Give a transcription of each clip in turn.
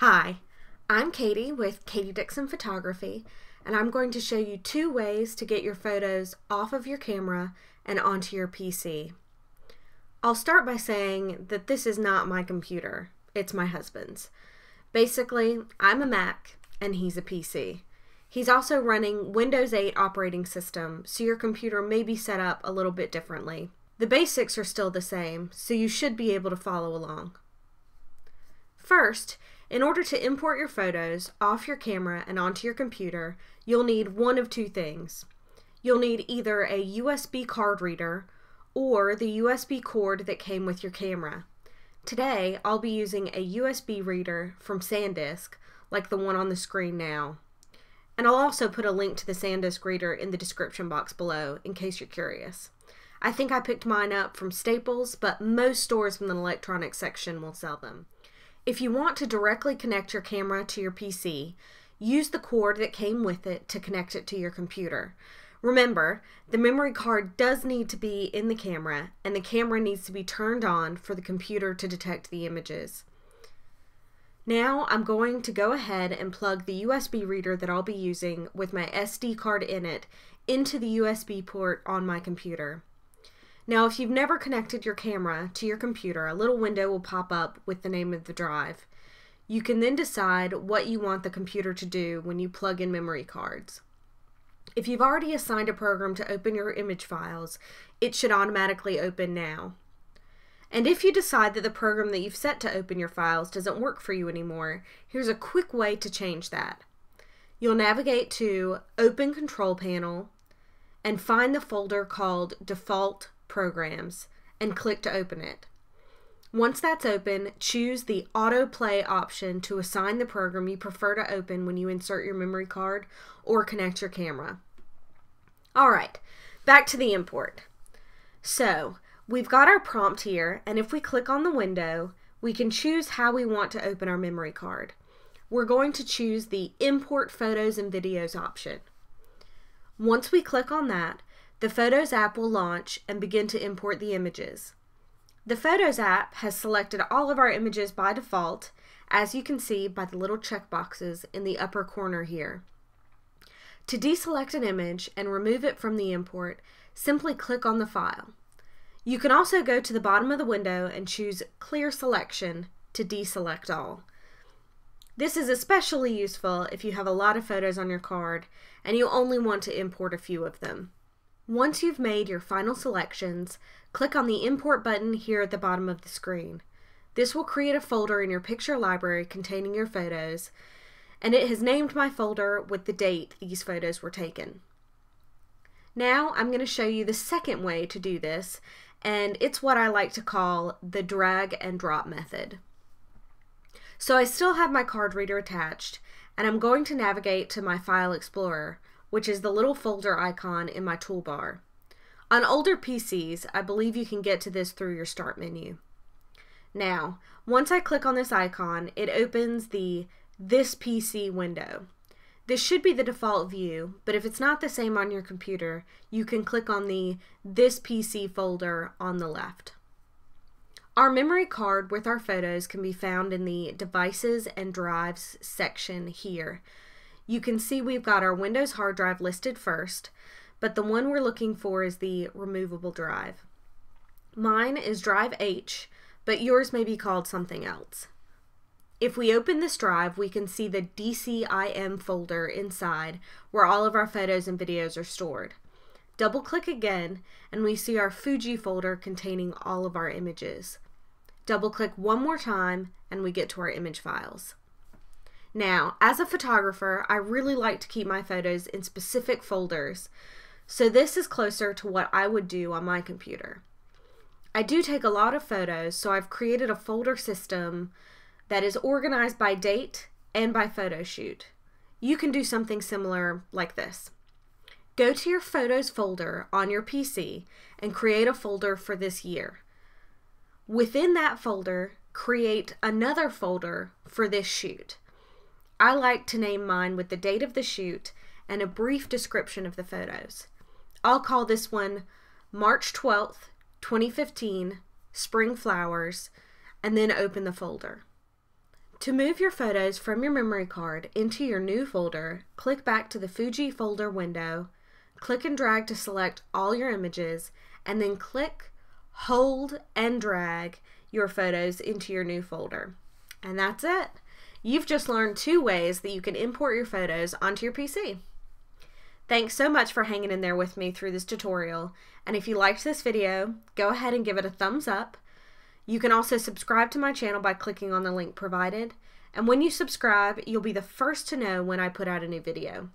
Hi, I'm Katie with Katie Dixon Photography, and I'm going to show you two ways to get your photos off of your camera and onto your PC. I'll start by saying that this is not my computer, it's my husband's. Basically, I'm a Mac and he's a PC. He's also running Windows 8 operating system, so your computer may be set up a little bit differently. The basics are still the same, so you should be able to follow along. First, in order to import your photos off your camera and onto your computer, you'll need one of two things. You'll need either a USB card reader or the USB cord that came with your camera. Today, I'll be using a USB reader from SanDisk, like the one on the screen now. And I'll also put a link to the SanDisk reader in the description box below in case you're curious. I think I picked mine up from Staples, but most stores in the electronics section will sell them. If you want to directly connect your camera to your PC, use the cord that came with it to connect it to your computer. Remember, the memory card does need to be in the camera and the camera needs to be turned on for the computer to detect the images. Now I'm going to go ahead and plug the USB reader that I'll be using with my SD card in it into the USB port on my computer. Now, if you've never connected your camera to your computer, a little window will pop up with the name of the drive. You can then decide what you want the computer to do when you plug in memory cards. If you've already assigned a program to open your image files, it should automatically open now. And if you decide that the program that you've set to open your files doesn't work for you anymore, here's a quick way to change that. You'll navigate to Open Control Panel and find the folder called Default Programs and click to open it. Once that's open, choose the autoplay option to assign the program you prefer to open when you insert your memory card or connect your camera. All right, back to the import. So we've got our prompt here, and if we click on the window, we can choose how we want to open our memory card. We're going to choose the import photos and videos option. Once we click on that, the Photos app will launch and begin to import the images. The Photos app has selected all of our images by default, as you can see by the little checkboxes in the upper corner here. To deselect an image and remove it from the import, simply click on the file. You can also go to the bottom of the window and choose Clear Selection to deselect all. This is especially useful if you have a lot of photos on your card and you only want to import a few of them. Once you've made your final selections, click on the Import button here at the bottom of the screen. This will create a folder in your picture library containing your photos, and it has named my folder with the date these photos were taken. Now I'm going to show you the second way to do this, and it's what I like to call the drag and drop method. So I still have my card reader attached, and I'm going to navigate to my File Explorer, which is the little folder icon in my toolbar. On older PCs, I believe you can get to this through your start menu. Now, once I click on this icon, it opens the This PC window. This should be the default view, but if it's not the same on your computer, you can click on the This PC folder on the left. Our memory card with our photos can be found in the Devices and Drives section here you can see we've got our Windows hard drive listed first, but the one we're looking for is the removable drive. Mine is drive H, but yours may be called something else. If we open this drive, we can see the DCIM folder inside where all of our photos and videos are stored. Double click again and we see our Fuji folder containing all of our images. Double click one more time and we get to our image files. Now, as a photographer, I really like to keep my photos in specific folders, so this is closer to what I would do on my computer. I do take a lot of photos, so I've created a folder system that is organized by date and by photo shoot. You can do something similar like this. Go to your Photos folder on your PC and create a folder for this year. Within that folder, create another folder for this shoot. I like to name mine with the date of the shoot and a brief description of the photos. I'll call this one March 12th, 2015, Spring Flowers, and then open the folder. To move your photos from your memory card into your new folder, click back to the Fuji folder window, click and drag to select all your images, and then click, hold, and drag your photos into your new folder. And that's it. You've just learned two ways that you can import your photos onto your PC. Thanks so much for hanging in there with me through this tutorial, and if you liked this video, go ahead and give it a thumbs up. You can also subscribe to my channel by clicking on the link provided, and when you subscribe, you'll be the first to know when I put out a new video.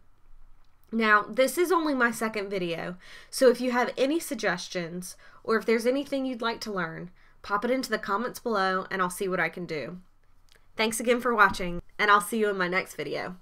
Now, this is only my second video, so if you have any suggestions, or if there's anything you'd like to learn, pop it into the comments below and I'll see what I can do. Thanks again for watching, and I'll see you in my next video.